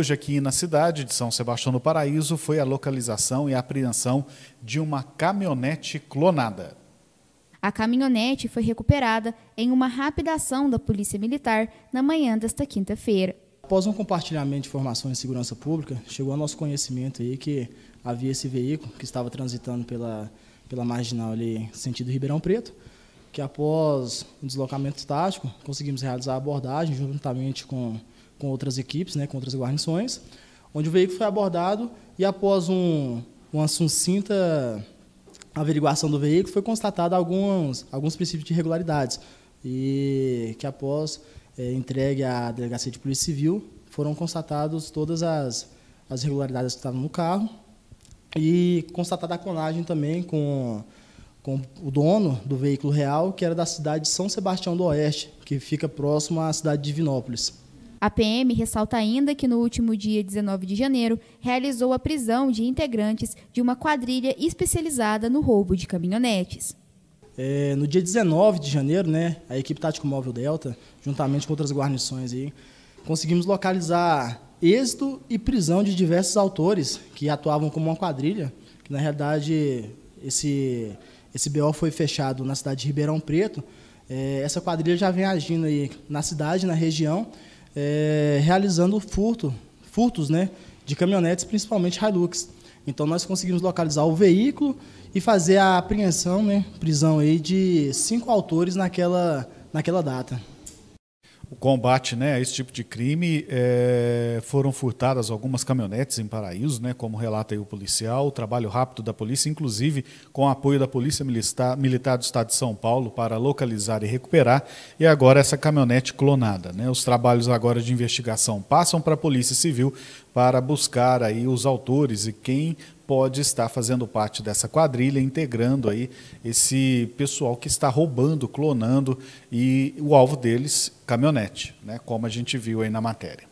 Hoje, aqui na cidade de São Sebastião do Paraíso, foi a localização e a apreensão de uma caminhonete clonada. A caminhonete foi recuperada em uma rápida ação da Polícia Militar na manhã desta quinta-feira. Após um compartilhamento de informações de segurança pública, chegou ao nosso conhecimento aí que havia esse veículo que estava transitando pela, pela marginal ali, sentido Ribeirão Preto, que após um deslocamento tático, conseguimos realizar a abordagem juntamente com com outras equipes, né, com outras guarnições, onde o veículo foi abordado e após um, uma sucinta averiguação do veículo foi constatado alguns, alguns princípios de irregularidades e que após é, entregue à delegacia de polícia civil foram constatados todas as, as irregularidades que estavam no carro e constatada a clonagem também com, com o dono do veículo real, que era da cidade de São Sebastião do Oeste, que fica próximo à cidade de Divinópolis. A PM ressalta ainda que no último dia 19 de janeiro realizou a prisão de integrantes de uma quadrilha especializada no roubo de caminhonetes. É, no dia 19 de janeiro, né, a equipe Tático Móvel Delta, juntamente com outras guarnições, aí, conseguimos localizar êxito e prisão de diversos autores que atuavam como uma quadrilha, que na realidade esse, esse BO foi fechado na cidade de Ribeirão Preto. É, essa quadrilha já vem agindo aí na cidade, na região, é, realizando furto, furtos né, de caminhonetes, principalmente Hilux. Então nós conseguimos localizar o veículo e fazer a apreensão, né, prisão aí de cinco autores naquela, naquela data o combate né, a esse tipo de crime, é, foram furtadas algumas caminhonetes em Paraíso, né, como relata o policial, o trabalho rápido da polícia, inclusive com o apoio da Polícia Militar, Militar do Estado de São Paulo para localizar e recuperar, e agora essa caminhonete clonada. Né? Os trabalhos agora de investigação passam para a Polícia Civil, para buscar aí os autores e quem pode estar fazendo parte dessa quadrilha, integrando aí esse pessoal que está roubando, clonando e o alvo deles, caminhonete, né, como a gente viu aí na matéria.